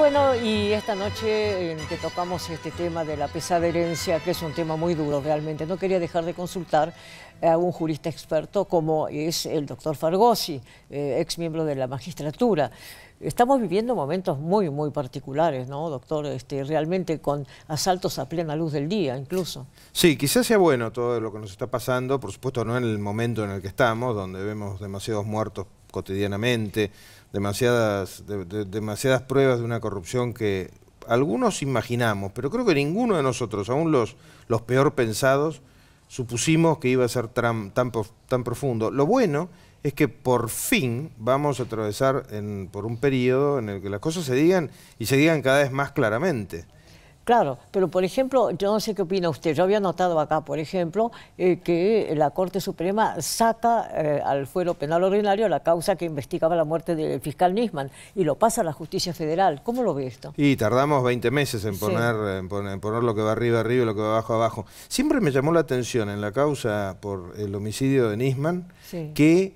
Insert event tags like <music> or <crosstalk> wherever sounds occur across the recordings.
Bueno, y esta noche en eh, que tocamos este tema de la pesada herencia, que es un tema muy duro realmente, no quería dejar de consultar a un jurista experto como es el doctor Fargosi, eh, ex miembro de la magistratura. Estamos viviendo momentos muy, muy particulares, ¿no, doctor? Este, realmente con asaltos a plena luz del día, incluso. Sí, quizás sea bueno todo lo que nos está pasando, por supuesto no en el momento en el que estamos, donde vemos demasiados muertos cotidianamente, demasiadas, demasiadas pruebas de una corrupción que algunos imaginamos, pero creo que ninguno de nosotros, aún los, los peor pensados, supusimos que iba a ser tan, tan, profundo. Lo bueno es que por fin vamos a atravesar por un periodo en el que las cosas se digan y se digan cada vez más claramente. Claro, pero por ejemplo, yo no sé qué opina usted. Yo había notado acá, por ejemplo, eh, que la Corte Suprema saca eh, al fuero penal ordinario la causa que investigaba la muerte del fiscal Nisman y lo pasa a la justicia federal. ¿Cómo lo ve esto? Y tardamos 20 meses en poner, poner, lo que va arriba arriba y lo que va abajo abajo. Siempre me llamó la atención en la causa por el homicidio de Nisman que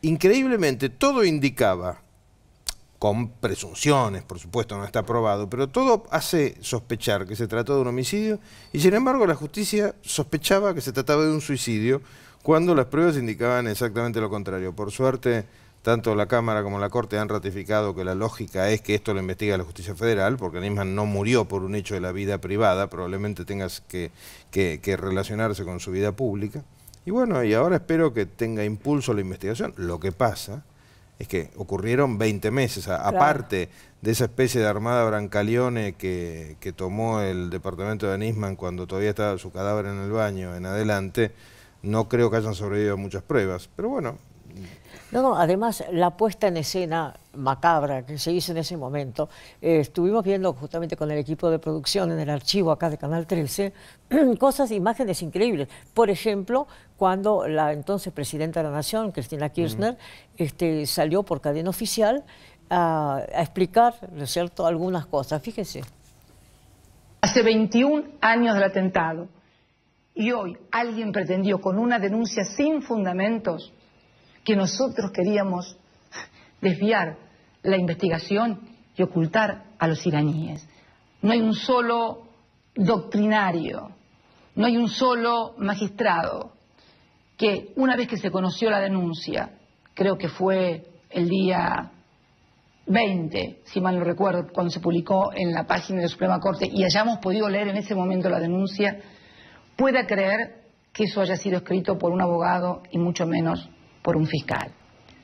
increíblemente todo indicaba con presunciones, por supuesto, no está probado, pero todo hace sospechar que se trató de un homicidio y sin embargo la justicia sospechaba que se trataba de un suicidio cuando las pruebas indicaban exactamente lo contrario. Por suerte, tanto la Cámara como la Corte han ratificado que la lógica es que esto lo investiga la justicia federal, porque Nisman no murió por un hecho de la vida privada, probablemente tengas que, que relacionarse con su vida pública. Y bueno, y ahora espero que tenga impulso la investigación, lo que pasa es que ocurrieron 20 meses. Aparte de esa especie de armada brancaleone que, tomó el departamento de Nisman cuando todavía estaba su cadáver en el baño en adelante, no creo que hayan sobrevivido muchas pruebas. Pero bueno, no, no, además la puesta en escena macabra que se hizo en ese momento, eh, estuvimos viendo justamente con el equipo de producción en el archivo acá de Canal 13, <clears throat> cosas, imágenes increíbles. Por ejemplo, cuando la entonces presidenta de la Nación, Cristina Kirchner, mm. este, salió por cadena oficial a, a explicar, ¿no es cierto?, algunas cosas. Fíjese. Hace 21 años del atentado y hoy alguien pretendió con una denuncia sin fundamentos que nosotros queríamos desviar la investigación y ocultar a los iraníes. No hay un solo doctrinario, no hay un solo magistrado que una vez que se conoció la denuncia, creo que fue el día 20, si mal no recuerdo, cuando se publicó en la página de la Suprema Corte y hayamos podido leer en ese momento la denuncia, pueda creer que eso haya sido escrito por un abogado y mucho menos por un fiscal.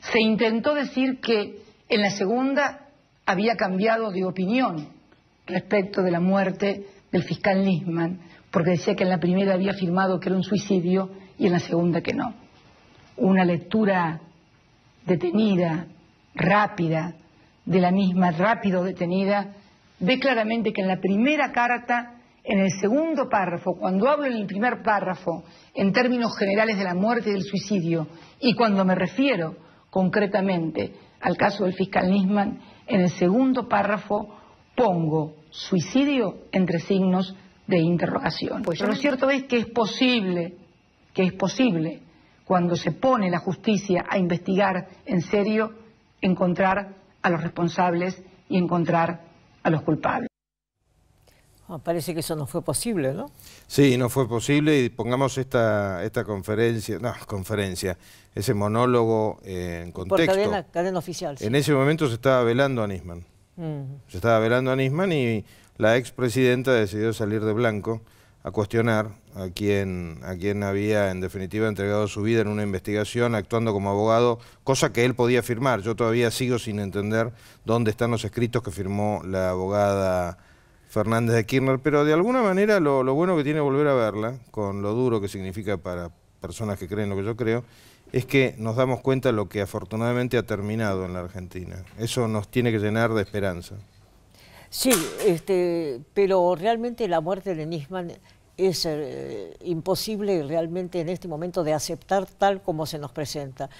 Se intentó decir que en la segunda había cambiado de opinión respecto de la muerte del fiscal Lisman, porque decía que en la primera había afirmado que era un suicidio y en la segunda que no. Una lectura detenida, rápida, de la misma, rápido detenida, ve claramente que en la primera carta en el segundo párrafo, cuando hablo en el primer párrafo en términos generales de la muerte y del suicidio, y cuando me refiero concretamente al caso del fiscal Nisman, en el segundo párrafo pongo suicidio entre signos de interrogación. Pues lo cierto es que es posible, que es posible, cuando se pone la justicia a investigar en serio, encontrar a los responsables y encontrar a los culpables. Ah, parece que eso no fue posible, ¿no? Sí, no fue posible y pongamos esta, esta conferencia, no, conferencia, ese monólogo en contexto. Por cadena, cadena oficial. En ese momento se estaba velando a Nisman. Se estaba velando a Nisman y la expresidenta decidió salir de blanco a cuestionar a quien, a quien había en definitiva entregado su vida en una investigación actuando como abogado, cosa que él podía firmar. Yo todavía sigo sin entender dónde están los escritos que firmó la abogada Fernández de Kirchner, pero de alguna manera lo, bueno que tiene volver a verla, con lo duro que significa para personas que creen lo que yo creo, es que nos damos cuenta de lo que afortunadamente ha terminado en la Argentina. Eso nos tiene que llenar de esperanza. Sí, este, pero realmente la muerte de Nisman es eh, imposible realmente en este momento de aceptar tal como se nos presenta.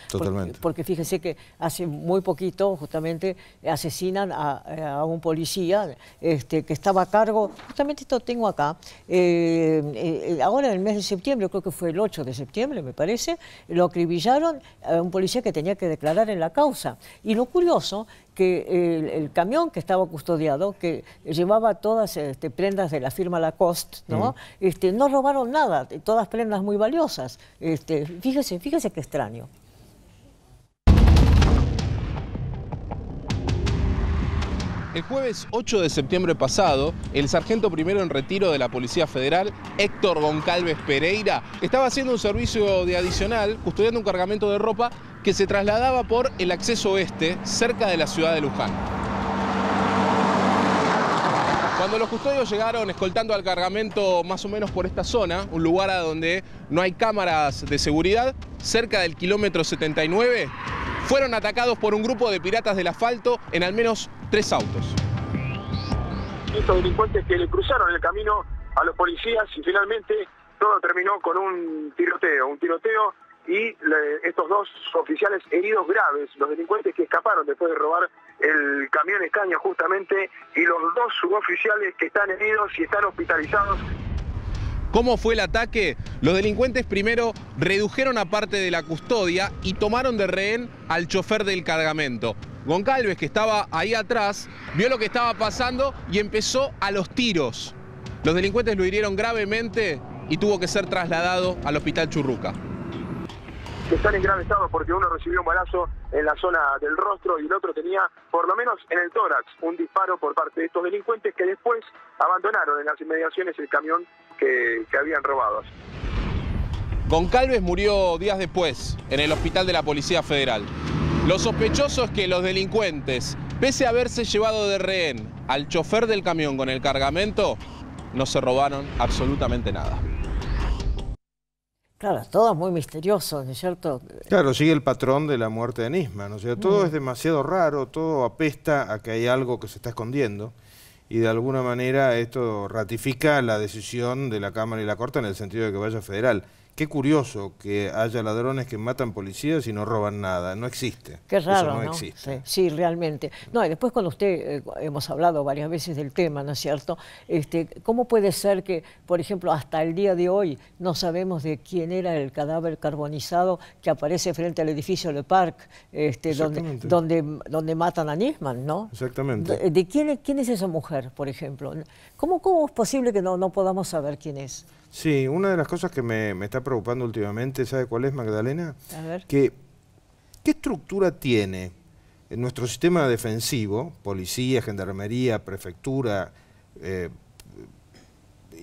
Porque, fíjese que hace muy poquito justamente asesinan eh, a, un policía este, que estaba a cargo, justamente esto tengo acá, eh, ahora en el mes de septiembre, creo que fue el 8 de septiembre me parece, lo acribillaron a un policía que tenía que declarar en la causa. Y lo curioso que el, camión que estaba custodiado, que llevaba todas este, prendas de la firma Lacoste, ¿no? Este, no robaron nada, todas prendas muy valiosas. Este, fíjese, fíjese qué extraño. El jueves 8 de septiembre pasado, el sargento primero en retiro de la Policía Federal, Héctor Goncalves Pereira, estaba haciendo un servicio de adicional, custodiando un cargamento de ropa que se trasladaba por el acceso oeste, cerca de la ciudad de Luján. Cuando los custodios llegaron escoltando al cargamento más o menos por esta zona, un lugar a donde no hay cámaras de seguridad, cerca del kilómetro 79, fueron atacados por un grupo de piratas del asfalto en al menos tres autos. Estos delincuentes que le cruzaron el camino a los policías y finalmente todo terminó con un tiroteo, un tiroteo y estos dos oficiales heridos graves, los delincuentes que escaparon después de robar el camión escaño justamente, y los dos suboficiales que están heridos y están hospitalizados. ¿Cómo fue el ataque? Los delincuentes primero redujeron a parte de la custodia y tomaron de rehén al chofer del cargamento. Goncalves, que estaba ahí atrás, vio lo que estaba pasando y empezó a los tiros. Los delincuentes lo hirieron gravemente y tuvo que ser trasladado al hospital Churruca están en grave estado porque uno recibió un balazo en la zona del rostro y el otro tenía, por lo menos en el tórax, un disparo por parte de estos delincuentes que después abandonaron en las inmediaciones el camión que, que habían robado. Goncalves murió días después en el hospital de la Policía Federal. Lo sospechoso es que los delincuentes, pese a haberse llevado de rehén al chofer del camión con el cargamento, no se robaron absolutamente nada. Claro, todo muy misterioso, ¿no es cierto? Claro, sigue el patrón de la muerte de Nisman. O sea, todo mm. es demasiado raro, todo apesta a que hay algo que se está escondiendo. Y de alguna manera esto ratifica la decisión de la Cámara y la Corte en el sentido de que vaya federal. Qué curioso que haya ladrones que matan policías y no roban nada, no existe. Qué raro, Eso no, Existe. Sí, realmente. No, y después cuando usted, eh, hemos hablado varias veces del tema, ¿no es cierto? Este, ¿Cómo puede ser que, por ejemplo, hasta el día de hoy no sabemos de quién era el cadáver carbonizado que aparece frente al edificio Le Parc, este, donde, donde, donde matan a Nisman, ¿no? Exactamente. ¿De, quién, quién, es esa mujer, por ejemplo? ¿Cómo, cómo es posible que no, no podamos saber quién es? Sí, una de las cosas que me, está preocupando últimamente, ¿sabe cuál es, Magdalena? A ver. Que, ¿Qué estructura tiene en nuestro sistema defensivo, policía, gendarmería, prefectura, eh,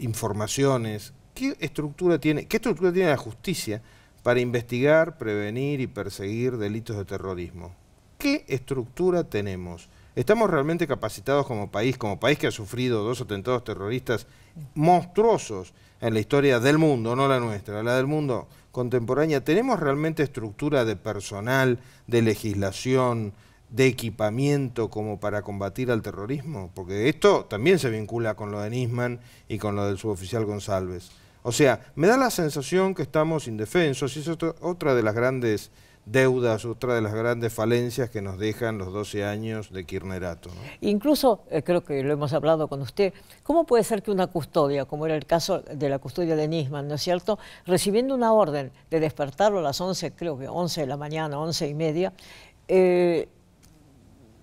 informaciones? ¿Qué estructura tiene, qué estructura tiene la justicia para investigar, prevenir y perseguir delitos de terrorismo? ¿Qué estructura tenemos? ¿Estamos realmente capacitados como país, como país que ha sufrido dos atentados terroristas monstruosos en la historia del mundo, no la nuestra, la del mundo contemporánea? ¿Tenemos realmente estructura de personal, de legislación, de equipamiento como para combatir al terrorismo? Porque esto también se vincula con lo de Nisman y con lo del suboficial González. O sea, me da la sensación que estamos indefensos y es otra de las grandes deudas, otra de las grandes falencias que nos dejan los 12 años de Kirnerato. Incluso, eh, creo que lo hemos hablado con usted, ¿cómo puede ser que una custodia, como era el caso de la custodia de Nisman, ¿no es cierto?, recibiendo una orden de despertarlo a las 11, creo que 11 de la mañana, 11 y media, eh,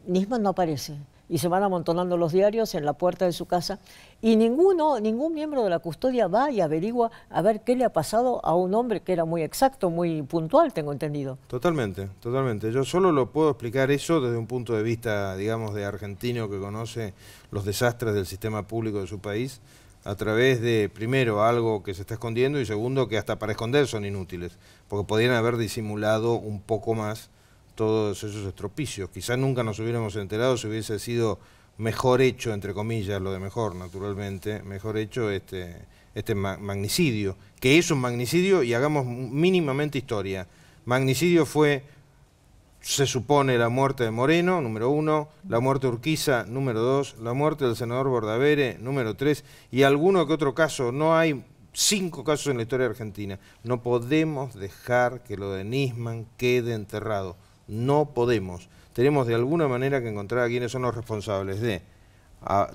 Nisman no aparece y se van amontonando los diarios en la puerta de su casa y ninguno, ningún miembro de la custodia va y averigua a ver qué le ha pasado a un hombre que era muy exacto, muy puntual, tengo entendido. Totalmente, totalmente. Yo solo lo puedo explicar eso desde un punto de vista, digamos, de argentino que conoce los desastres del sistema público de su país a través de, primero, algo que se está escondiendo y segundo, que hasta para esconder son inútiles, porque podrían haber disimulado un poco más todos esos estropicios. Quizás nunca nos hubiéramos enterado si hubiese sido mejor hecho, entre comillas, lo de mejor, naturalmente, mejor hecho este, este magnicidio, que es un magnicidio y hagamos mínimamente historia. Magnicidio fue, se supone, la muerte de Moreno, número uno, la muerte de Urquiza, número dos, la muerte del senador Bordavere, número tres, y alguno que otro caso, no hay cinco casos en la historia de argentina. No podemos dejar que lo de Nisman quede enterrado. No podemos. Tenemos de alguna manera que encontrar a quienes son los responsables de,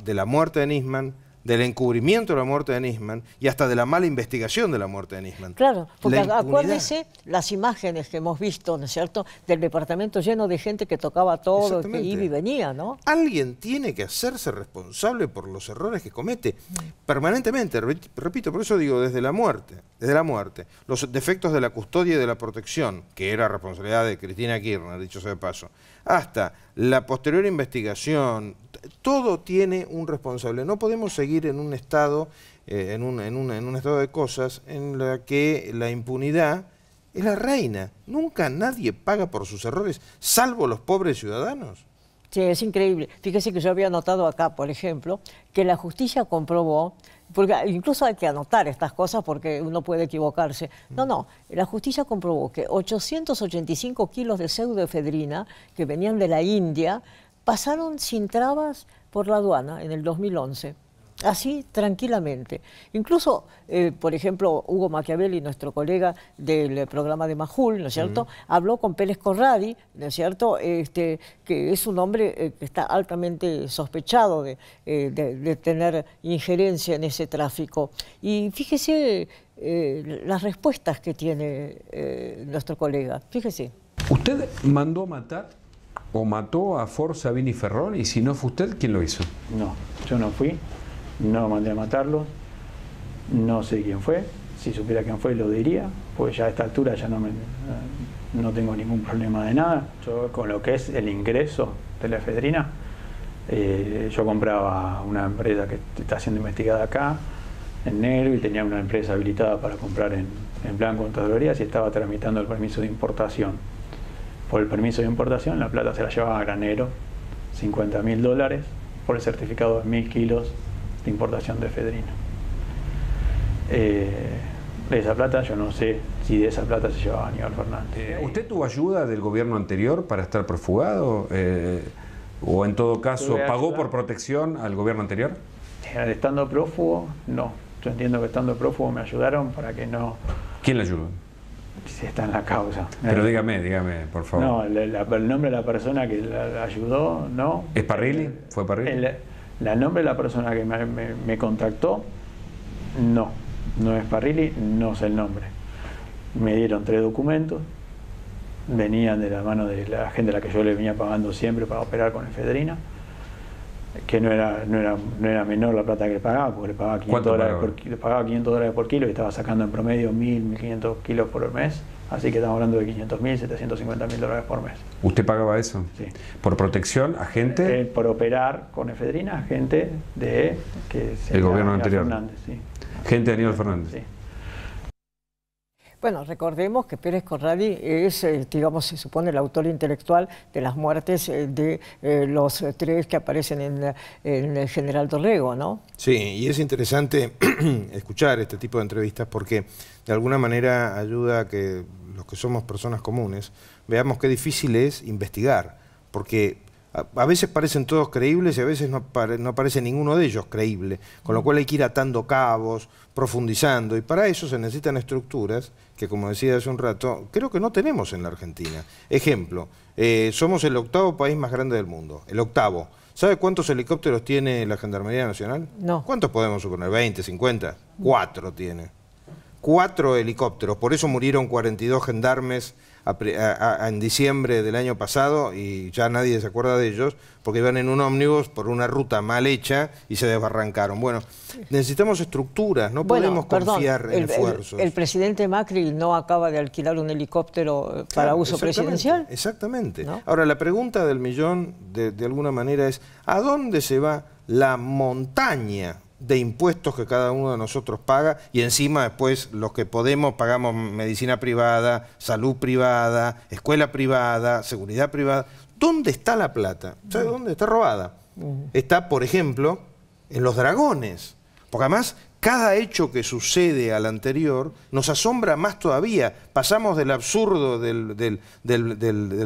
de la muerte de Nisman, del encubrimiento de la muerte de Nisman y hasta de la mala investigación de la muerte de Nisman. Claro, porque acuérdese las imágenes que hemos visto, ¿no es cierto?, del departamento lleno de gente que tocaba todo, que iba y venía, ¿no? Alguien tiene que hacerse responsable por los errores que comete mm. permanentemente, repito, por eso digo, desde la muerte desde la muerte, los defectos de la custodia y de la protección, que era responsabilidad de Cristina Kirchner, dicho sea de paso, hasta la posterior investigación, todo tiene un responsable. No podemos seguir en un estado, eh, en, en un estado de cosas en la que la impunidad es la reina. Nunca nadie paga por sus errores, salvo los pobres ciudadanos. Sí, es increíble. Fíjese que yo había notado acá, por ejemplo, que la justicia comprobó porque incluso hay que anotar estas cosas porque uno puede equivocarse. No, no, la justicia comprobó que 885 kilos de pseudoefedrina que venían de la India pasaron sin trabas por la aduana en el 2011. Así, tranquilamente. Incluso, eh, por ejemplo, Hugo Machiavelli, nuestro colega del programa de Majul, ¿no es cierto?, habló con Pérez Corradi, ¿no es cierto?, este, que es un hombre eh, que está altamente sospechado eh, de, tener injerencia en ese tráfico. Y fíjese las respuestas que tiene nuestro colega, fíjese. ¿Usted mandó a matar o mató a Forza Vini Ferrol? y si no fue usted, ¿quién lo hizo? No, yo no fui no mandé a matarlos, no sé quién fue, si supiera quién fue lo diría, pues ya a esta altura ya no, me, no tengo ningún problema de nada. Yo con lo que es el ingreso de la efedrina, eh, yo compraba una empresa que está siendo investigada acá, en negro, y tenía una empresa habilitada para comprar en, en blanco en y estaba tramitando el permiso de importación. Por el permiso de importación la plata se la llevaba a granero, 50 mil dólares, por el certificado de mil kilos de importación de efedrina. Eh, de esa plata, yo no sé si de esa plata se llevaba Aníbal Fernández. Eh, ¿Usted tuvo ayuda del gobierno anterior para estar profugado? Eh, ¿O en todo caso pagó por protección al gobierno anterior? Estando prófugo, no. Yo entiendo que estando prófugo me ayudaron para que no... ¿Quién le ayudó? Si está en la causa. Pero dígame, dígame, por favor. No, el, nombre de la persona que la, ayudó, ¿no? ¿Es Parrilli? ¿Fue Parrilli? El, la nombre de la persona que me, contactó, no, no es Parrilli, no es el nombre. Me dieron tres documentos, venían de la mano de la gente a la que yo le venía pagando siempre para operar con efedrina, que no era, era, menor la plata que le pagaba, porque le pagaba 500, dólares por, le pagaba 500 dólares por kilo y estaba sacando en promedio 1.000, 1.500 kilos por mes. Así que estamos hablando de 500.000, 750.000 dólares por mes. ¿Usted pagaba eso? Sí. ¿Por protección a gente? Eh, por operar con efedrina a gente de... Que El gobierno anterior. Gente de Aníbal Fernández. Sí. Bueno, recordemos que Pérez Corradi es, eh, digamos, se supone el autor intelectual de las muertes eh, de los tres que aparecen en, el General Torrego, ¿no? Sí, y es interesante <clears throat> escuchar este tipo de entrevistas porque de alguna manera ayuda a que los que somos personas comunes, veamos qué difícil es investigar, porque a, veces parecen todos creíbles y a veces no, no ninguno de ellos creíble, con lo mm. cual hay que ir atando cabos, profundizando, y para eso se necesitan estructuras que, como decía hace un rato, creo que no tenemos en la Argentina. Ejemplo, eh, somos el octavo país más grande del mundo, el octavo. ¿Sabe cuántos helicópteros tiene la Gendarmería Nacional? No. ¿Cuántos podemos suponer? ¿20, 50? Mm. Cuatro tiene cuatro helicópteros. Por eso murieron 42 gendarmes en diciembre del año pasado y ya nadie se acuerda de ellos, porque iban en un ómnibus por una ruta mal hecha y se desbarrancaron. Bueno, necesitamos estructuras, no podemos confiar en el, esfuerzos. El, presidente Macri no acaba de alquilar un helicóptero eh, para uso presidencial. Exactamente. Ahora, la pregunta del millón, de, de alguna manera, es ¿a dónde se va la montaña de impuestos que cada uno de nosotros paga y encima después los que podemos pagamos medicina privada, salud privada, escuela privada, seguridad privada. ¿Dónde está la plata? Mm. dónde? Está robada. Mm. Está, por ejemplo, en los dragones. Porque además cada hecho que sucede al anterior nos asombra más todavía. Pasamos del absurdo del,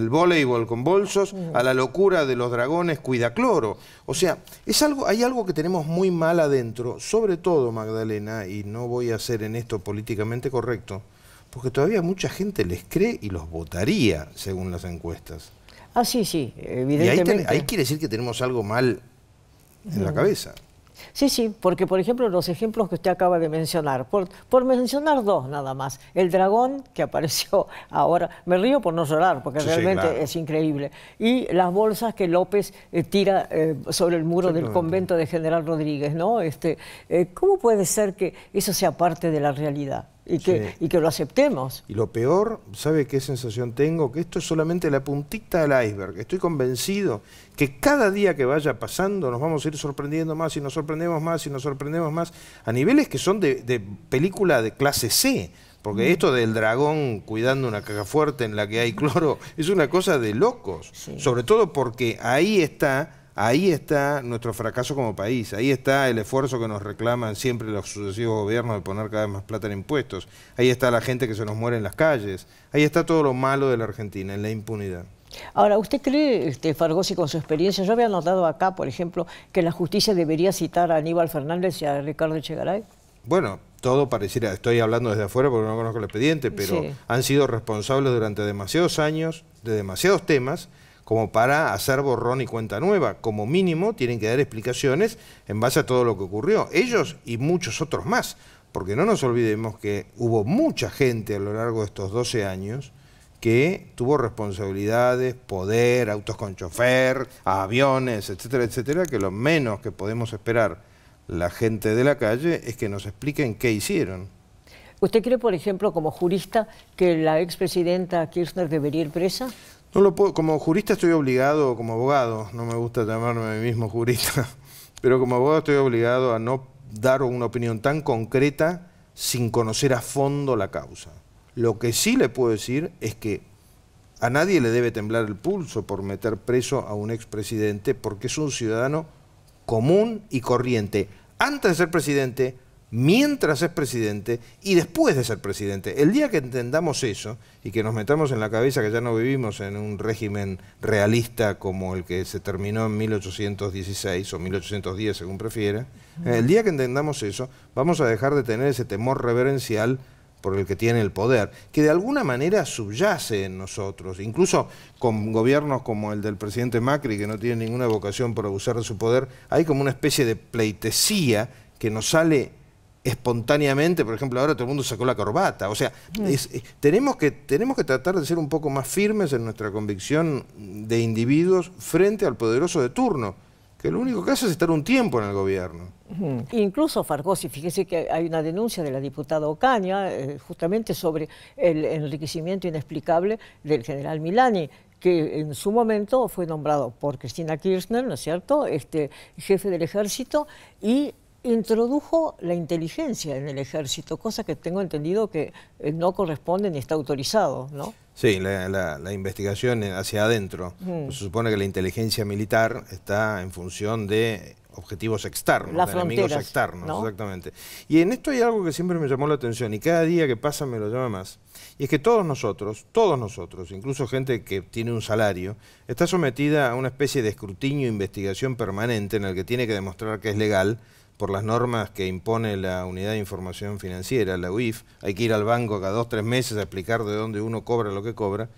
voleibol con bolsos mm. a la locura de los dragones cuida cloro. O sea, es algo, hay algo que tenemos muy mal adentro, sobre todo Magdalena, y no voy a ser en esto políticamente correcto, porque todavía mucha gente les cree y los votaría, según las encuestas. Ah, sí, sí, evidentemente. Y ahí quiere decir que tenemos algo mal en la cabeza. Sí, sí, porque por ejemplo los ejemplos que usted acaba de mencionar, por, mencionar dos nada más, el dragón que apareció <laughs> ahora, me río por no llorar porque realmente es increíble, y las bolsas que López eh, tira eh, sobre el muro del convento de General Rodríguez, ¿no? Este, eh, ¿Cómo puede ser que eso sea parte de la realidad? y que, lo aceptemos. Y lo peor, ¿sabe qué sensación tengo? Que esto es solamente la puntita del iceberg. Estoy convencido que cada día que vaya pasando nos vamos a ir sorprendiendo más y nos sorprendemos más y nos sorprendemos más a niveles que son de, película de clase C. Porque mm. esto del dragón cuidando una caja fuerte en la que hay cloro <laughs> es una cosa de locos. Sobre todo porque ahí está Ahí está nuestro fracaso como país, ahí está el esfuerzo que nos reclaman siempre los sucesivos gobiernos de poner cada vez más plata en impuestos, ahí está la gente que se nos muere en las calles, ahí está todo lo malo de la Argentina, en la impunidad. Ahora, ¿usted cree, este, Fargosi, con su experiencia, yo había notado acá, por ejemplo, que la justicia debería citar a Aníbal Fernández y a Ricardo Echegaray? Bueno, todo pareciera, estoy hablando desde afuera porque no conozco el expediente, pero han sido responsables durante demasiados años de demasiados temas como para hacer borrón y cuenta nueva. Como mínimo tienen que dar explicaciones en base a todo lo que ocurrió. Ellos y muchos otros más. Porque no nos olvidemos que hubo mucha gente a lo largo de estos 12 años que tuvo responsabilidades, poder, autos con chofer, aviones, etcétera, etcétera, que lo menos que podemos esperar la gente de la calle es que nos expliquen qué hicieron. ¿Usted cree, por ejemplo, como jurista, que la expresidenta Kirchner debería ir presa? No como jurista estoy obligado, como abogado, no me gusta llamarme a mí mismo jurista, <laughs> pero como abogado estoy obligado a no dar una opinión tan concreta sin conocer a fondo la causa. Lo que sí le puedo decir es que a nadie le debe temblar el pulso por meter preso a un expresidente porque es un ciudadano común y corriente. Antes de ser presidente, mientras es presidente y después de ser presidente. El día que entendamos eso y que nos metamos en la cabeza que ya no vivimos en un régimen realista como el que se terminó en 1816 o 1810, según prefiera, el día que entendamos eso, vamos a dejar de tener ese temor reverencial por el que tiene el poder, que de alguna manera subyace en nosotros, incluso con gobiernos como el del presidente Macri, que no tiene ninguna vocación por abusar de su poder, hay como una especie de pleitesía que nos sale espontáneamente, por ejemplo, ahora todo el mundo sacó la corbata. O sea, mm. eh, tenemos, que, tenemos que tratar de ser un poco más firmes en nuestra convicción de individuos frente al poderoso de turno, que lo único que hace es estar un tiempo en el gobierno. Incluso Fargosi, fíjese que hay una denuncia de la diputada Ocaña eh, justamente sobre el enriquecimiento inexplicable del general Milani, que en su momento fue nombrado por Cristina Kirchner, ¿no es cierto?, este, jefe del ejército y introdujo la inteligencia en el ejército, cosa que tengo entendido que eh, no corresponde ni está autorizado, ¿no? Sí, la, investigación hacia adentro. Mm. Se supone que la inteligencia militar está en función de objetivos externos, de enemigos externos, exactamente. Y en esto hay algo que siempre me llamó la atención y cada día que pasa me lo llama más. Y es que todos nosotros, todos nosotros, incluso gente que tiene un salario, está sometida a una especie de escrutinio, e investigación permanente en el que tiene que demostrar que es legal por las normas que impone la Unidad de Información Financiera, la UIF, hay que ir al banco cada dos, tres meses a explicar de dónde uno cobra lo que cobra,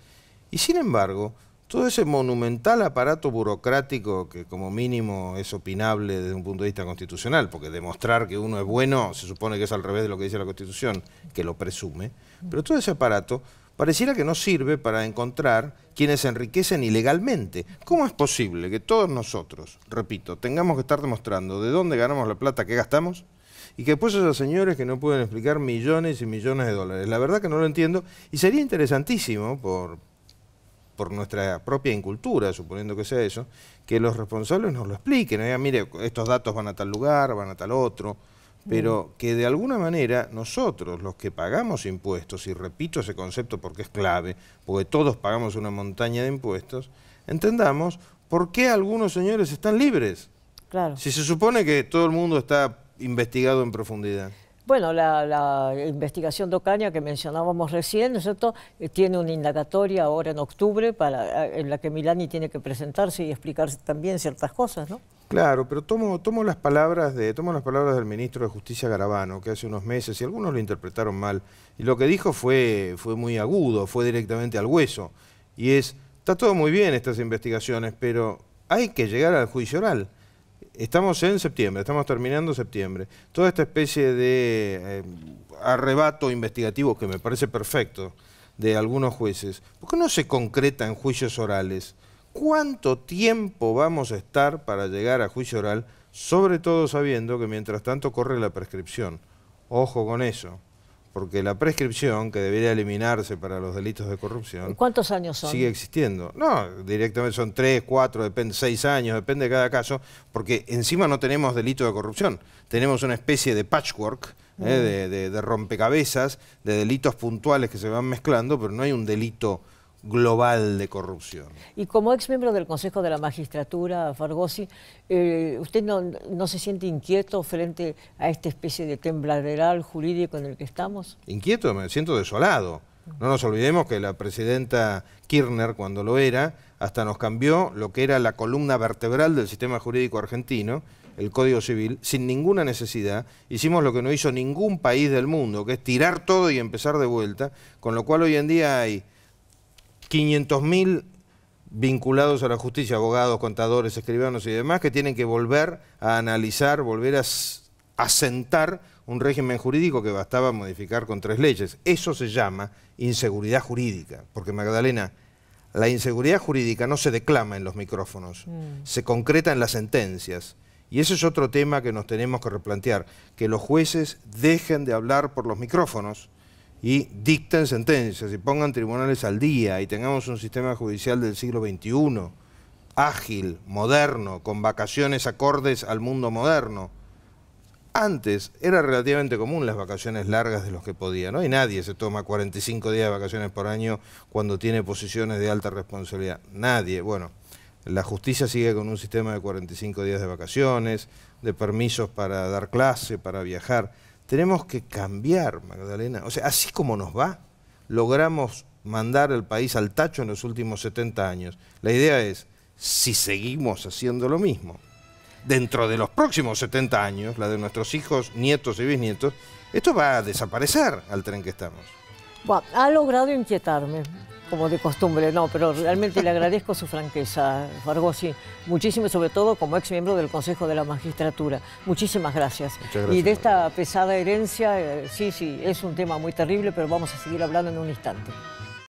y sin embargo, todo ese monumental aparato burocrático que como mínimo es opinable desde un punto de vista constitucional, porque demostrar que uno es bueno se supone que es al revés de lo que dice la Constitución, que lo presume, pero todo ese aparato pareciera que no sirve para encontrar quienes se enriquecen ilegalmente. ¿Cómo es posible que todos nosotros, repito, tengamos que estar demostrando de dónde ganamos la plata que gastamos? Y que después esos señores que no pueden explicar millones y millones de dólares. La verdad que no lo entiendo. Y sería interesantísimo, por, por nuestra propia incultura, suponiendo que sea eso, que los responsables nos lo expliquen. ¿eh? mire, estos datos van a tal lugar, van a tal otro pero que de alguna manera nosotros, los que pagamos impuestos, y repito ese concepto porque es clave, porque todos pagamos una montaña de impuestos, entendamos por qué algunos señores están libres. Claro. Si se supone que todo el mundo está investigado en profundidad. Bueno, la, investigación de Ocaña que mencionábamos recién, ¿no es cierto?, eh, tiene una indagatoria ahora en octubre para, eh, en la que Milani tiene que presentarse y explicarse también ciertas cosas, ¿no? Claro, pero tomo, tomo, las palabras de, tomo las palabras del ministro de Justicia Garabano, que hace unos meses, y algunos lo interpretaron mal, y lo que dijo fue, fue muy agudo, fue directamente al hueso, y es, está todo muy bien estas investigaciones, pero hay que llegar al juicio oral. Estamos en septiembre, estamos terminando septiembre. Toda esta especie de eh, arrebato investigativo, que me parece perfecto, de algunos jueces, ¿por qué no se concreta en juicios orales? cuánto tiempo vamos a estar para llegar a juicio oral, sobre todo sabiendo que mientras tanto corre la prescripción. Ojo con eso, porque la prescripción, que debería eliminarse para los delitos de corrupción... ¿Cuántos años son? Sigue existiendo. No, directamente son tres, cuatro, depende, seis años, depende de cada caso, porque encima no tenemos delito de corrupción, tenemos una especie de patchwork, ¿eh? mm. de, de rompecabezas, de delitos puntuales que se van mezclando, pero no hay un delito global de corrupción. Y como ex miembro del Consejo de la Magistratura, Fargosi, eh, ¿usted no, no, se siente inquieto frente a esta especie de tembladeral jurídico en el que estamos? Inquieto, me siento desolado. No nos olvidemos que la presidenta Kirchner, cuando lo era, hasta nos cambió lo que era la columna vertebral del sistema jurídico argentino, el Código Civil, sin ninguna necesidad. Hicimos lo que no hizo ningún país del mundo, que es tirar todo y empezar de vuelta, con lo cual hoy en día hay 500.000 vinculados a la justicia, abogados, contadores, escribanos y demás, que tienen que volver a analizar, volver a asentar un régimen jurídico que bastaba modificar con tres leyes. Eso se llama inseguridad jurídica, porque Magdalena, la inseguridad jurídica no se declama en los micrófonos, mm. se concreta en las sentencias. Y ese es otro tema que nos tenemos que replantear, que los jueces dejen de hablar por los micrófonos y dicten sentencias y pongan tribunales al día y tengamos un sistema judicial del siglo XXI, ágil, moderno, con vacaciones acordes al mundo moderno. Antes era relativamente común las vacaciones largas de los que podían. ¿no? hay nadie se toma 45 días de vacaciones por año cuando tiene posiciones de alta responsabilidad. Nadie. Bueno, la justicia sigue con un sistema de 45 días de vacaciones, de permisos para dar clase, para viajar. Tenemos que cambiar, Magdalena. O sea, así como nos va, logramos mandar el país al tacho en los últimos 70 años. La idea es, si seguimos haciendo lo mismo, dentro de los próximos 70 años, la de nuestros hijos, nietos y bisnietos, esto va a desaparecer al tren que estamos ha logrado inquietarme, como de costumbre, no, pero realmente le agradezco su franqueza, Fargosi, muchísimo, sobre todo como ex miembro del Consejo de la Magistratura. Muchísimas gracias. y de esta pesada herencia, eh, sí, sí, es un tema muy terrible, pero vamos a seguir hablando en un instante.